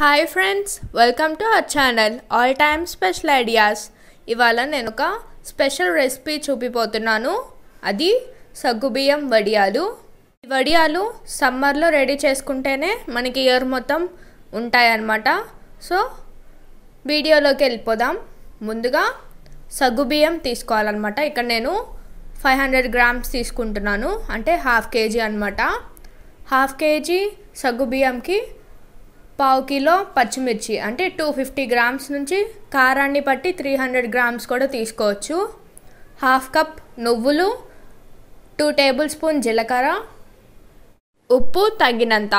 hi friends welcome to our channel all time special ideas ఇవాళ నేను ఒక special recipe చూపిపోతున్నాను అది సగ్గుబియ్యం వడియాలు ఈ వడియాలు సమ్మర్లో రెడీ చేసుకుంటేనే మనకి ఇయర్ మొత్తం ఉంటాయన్నమాట సో వీడియోలోకి వెళ్ళిపోదాం ముందుగా సగ్గుబియ్యం తీసుకోవాలన్నమాట ఇక్కడ నేను ఫైవ్ హండ్రెడ్ గ్రామ్స్ తీసుకుంటున్నాను అంటే హాఫ్ కేజీ అనమాట హాఫ్ కేజీ సగ్గుబియ్యంకి పావు కిలో పచ్చిమిర్చి అంటే టూ ఫిఫ్టీ గ్రామ్స్ నుంచి కారాన్ని బట్టి త్రీ హండ్రెడ్ గ్రామ్స్ కూడా తీసుకోవచ్చు హాఫ్ కప్ నువ్వులు టూ టేబుల్ స్పూన్ జీలకర్ర ఉప్పు తగినంత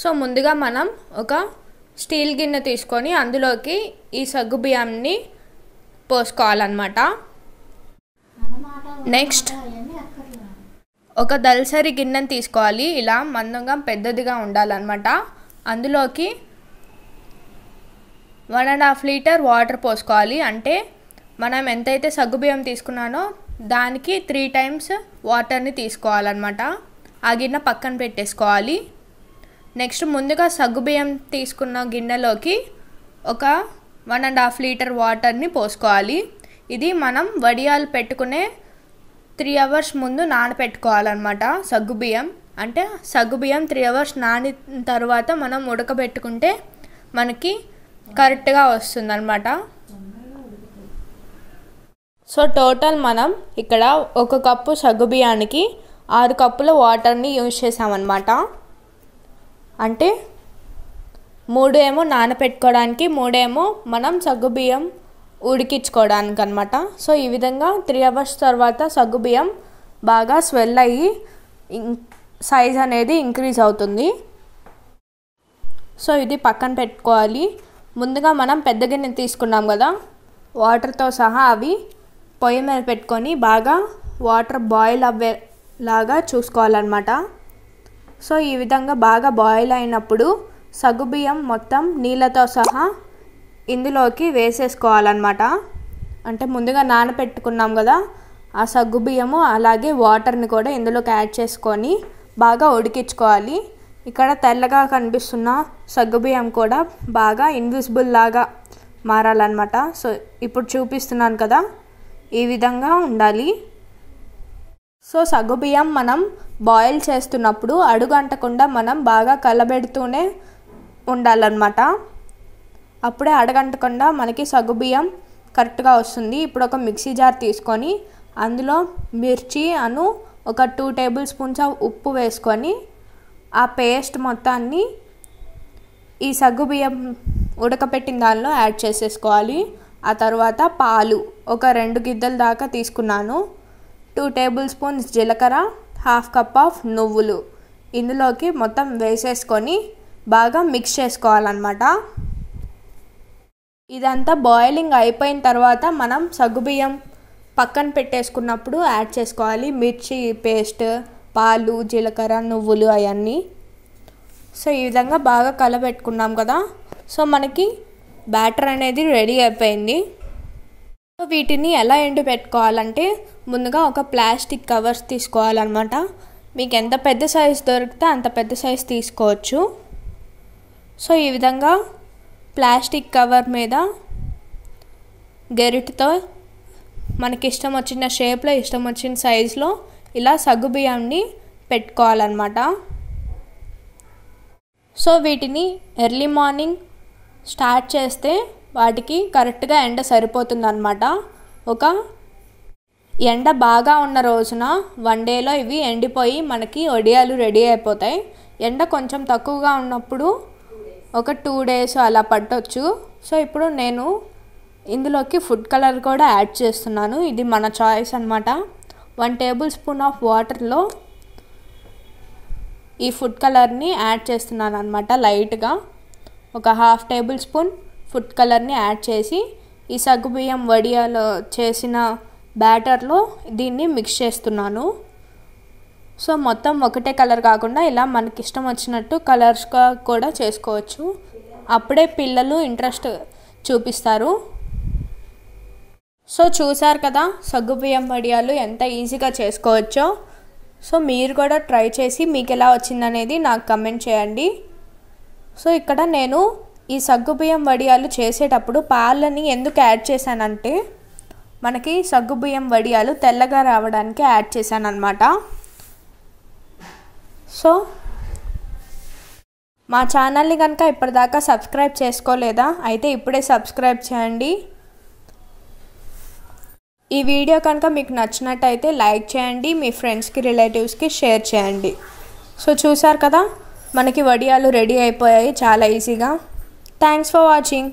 సో ముందుగా మనం ఒక స్టీల్ గిన్నె తీసుకొని అందులోకి ఈ సగ్గు బియ్యాన్ని పోసుకోవాలన్నమాట నెక్స్ట్ ఒక దల్సరి గిన్నెని తీసుకోవాలి ఇలా మందంగా పెద్దదిగా ఉండాలన్నమాట అందులోకి one and half litre water పోసుకోవాలి అంటే మనం ఎంతైతే సగ్గుబియ్యం తీసుకున్నానో దానికి త్రీ టైమ్స్ వాటర్ని తీసుకోవాలన్నమాట ఆ గిన్నె పక్కన పెట్టేసుకోవాలి నెక్స్ట్ ముందుగా సగ్గుబియ్యం తీసుకున్న గిన్నెలోకి ఒక వన్ అండ్ హాఫ్ లీటర్ వాటర్ని పోసుకోవాలి ఇది మనం వడియాలు పెట్టుకునే త్రీ అవర్స్ ముందు నానబెట్టుకోవాలన్నమాట సగ్గుబియ్యం అంటే సగ్గుబియ్యం త్రీ అవర్స్ నాని తర్వాత మనం ఉడకబెట్టుకుంటే మనకి కరెక్ట్గా వస్తుంది అనమాట సో టోటల్ మనం ఇక్కడ ఒక కప్పు సగ్గుబియ్యానికి ఆరు కప్పుల వాటర్ని యూజ్ చేసామన్నమాట అంటే మూడు ఏమో నానపెట్టుకోవడానికి మూడేమో మనం సగ్గుబియ్యం ఉడికించుకోవడానికి అనమాట సో ఈ విధంగా త్రీ అవర్స్ తర్వాత సగ్గుబియ్యం బాగా స్వెల్ అయ్యి సైజ్ అనేది ఇంక్రీజ్ అవుతుంది సో ఇది పక్కన పెట్టుకోవాలి ముందుగా మనం పెద్ద గిన్నె తీసుకున్నాం కదా వాటర్తో సహా అవి పొయ్యి మీద పెట్టుకొని బాగా వాటర్ బాయిల్ అవ్వేలాగా చూసుకోవాలన్నమాట సో ఈ విధంగా బాగా బాయిల్ అయినప్పుడు సగ్గుబియ్యం మొత్తం నీళ్ళతో సహా ఇందులోకి వేసేసుకోవాలన్నమాట అంటే ముందుగా నానపెట్టుకున్నాం కదా ఆ సగ్గుబియ్యము అలాగే వాటర్ని కూడా ఇందులోకి యాడ్ చేసుకొని బాగా ఉడికించుకోవాలి ఇక్కడ తెల్లగా కనిపిస్తున్న సగ్గుబియ్యం కూడా బాగా ఇన్విజిబుల్ లాగా మారాలన్నమాట సో ఇప్పుడు చూపిస్తున్నాను కదా ఈ విధంగా ఉండాలి సో సగ్గుబియ్యం మనం బాయిల్ చేస్తున్నప్పుడు అడుగంటకుండా మనం బాగా కలబెడుతూనే ఉండాలన్నమాట అప్పుడే అడగంటకుండా మనకి సగ్గుబియ్యం కరెక్ట్గా వస్తుంది ఇప్పుడు ఒక మిక్సీ జార్ తీసుకొని అందులో మిర్చి అను ఒక టూ టేబుల్ స్పూన్స్ ఆఫ్ ఉప్పు వేసుకొని ఆ పేస్ట్ మొత్తాన్ని ఈ సగ్గుబియ్యం ఉడకపెట్టిన దానిలో యాడ్ చేసేసుకోవాలి ఆ తర్వాత పాలు ఒక రెండు గిద్దల దాకా తీసుకున్నాను టూ టేబుల్ స్పూన్స్ జీలకర్ర హాఫ్ కప్ ఆఫ్ నువ్వులు ఇందులోకి మొత్తం వేసేసుకొని బాగా మిక్స్ చేసుకోవాలన్నమాట ఇదంతా బాయిలింగ్ అయిపోయిన తర్వాత మనం సగ్గుబియ్యం పక్కన పెట్టేసుకున్నప్పుడు యాడ్ చేసుకోవాలి మిర్చి పేస్ట్ పాలు జీలకర్ర నువ్వులు అవన్నీ సో ఈ విధంగా బాగా కలబెట్టుకున్నాం కదా సో మనకి బ్యాటర్ అనేది రెడీ అయిపోయింది సో వీటిని ఎలా ఎండు పెట్టుకోవాలంటే ముందుగా ఒక ప్లాస్టిక్ కవర్స్ తీసుకోవాలన్నమాట మీకు ఎంత పెద్ద సైజ్ దొరికితే అంత పెద్ద సైజ్ తీసుకోవచ్చు సో ఈ విధంగా ప్లాస్టిక్ కవర్ మీద గెరిట్తో మనకి ఇష్టం వచ్చిన షేప్లో ఇష్టం వచ్చిన సైజులో ఇలా సగ్గు బియ్యాన్ని పెట్టుకోవాలన్నమాట సో వీటిని ఎర్లీ మార్నింగ్ స్టార్ట్ చేస్తే వాటికి కరెక్ట్గా ఎండ సరిపోతుందన్నమాట ఒక ఎండ బాగా ఉన్న రోజున వన్ డేలో ఇవి ఎండిపోయి మనకి ఒడియాలు రెడీ అయిపోతాయి ఎండ కొంచెం తక్కువగా ఉన్నప్పుడు ఒక టూ డేస్ అలా పట్టొచ్చు సో ఇప్పుడు నేను ఇందులోకి ఫుడ్ కలర్ కూడా యాడ్ చేస్తున్నాను ఇది మన చాయిస్ అనమాట వన్ టేబుల్ స్పూన్ ఆఫ్ వాటర్లో ఈ ఫుడ్ కలర్ని యాడ్ చేస్తున్నాను అనమాట లైట్గా ఒక హాఫ్ టేబుల్ స్పూన్ ఫుడ్ కలర్ని యాడ్ చేసి ఈ సగ్గు బియ్యం వడియాలో చేసిన బ్యాటర్లో దీన్ని మిక్స్ చేస్తున్నాను సో మొత్తం ఒకటే కలర్ కాకుండా ఇలా మనకి ఇష్టం వచ్చినట్టు కలర్స్గా కూడా చేసుకోవచ్చు అప్పుడే పిల్లలు ఇంట్రెస్ట్ చూపిస్తారు సో చూసారు కదా సగ్గుబియ్యం వడియాలు ఎంత ఈజీగా చేసుకోవచ్చో సో మీరు కూడా ట్రై చేసి మీకు ఎలా వచ్చిందనేది నాకు కమెంట్ చేయండి సో ఇక్కడ నేను ఈ సగ్గుబియ్యం వడియాలు చేసేటప్పుడు పాలని ఎందుకు యాడ్ చేశానంటే మనకి సగ్గుబియ్యం వడియాలు తెల్లగా రావడానికి యాడ్ చేశాను అనమాట సో మా ఛానల్ని కనుక ఇప్పటిదాకా సబ్స్క్రైబ్ చేసుకోలేదా అయితే ఇప్పుడే సబ్స్క్రైబ్ చేయండి ఈ వీడియో కనుక మీకు నచ్చినట్టయితే లైక్ చేయండి మీ ఫ్రెండ్స్కి రిలేటివ్స్కి షేర్ చేయండి సో చూసారు కదా మనకి వడియాలు రెడీ అయిపోయాయి చాలా ఈజీగా థ్యాంక్స్ ఫర్ వాచింగ్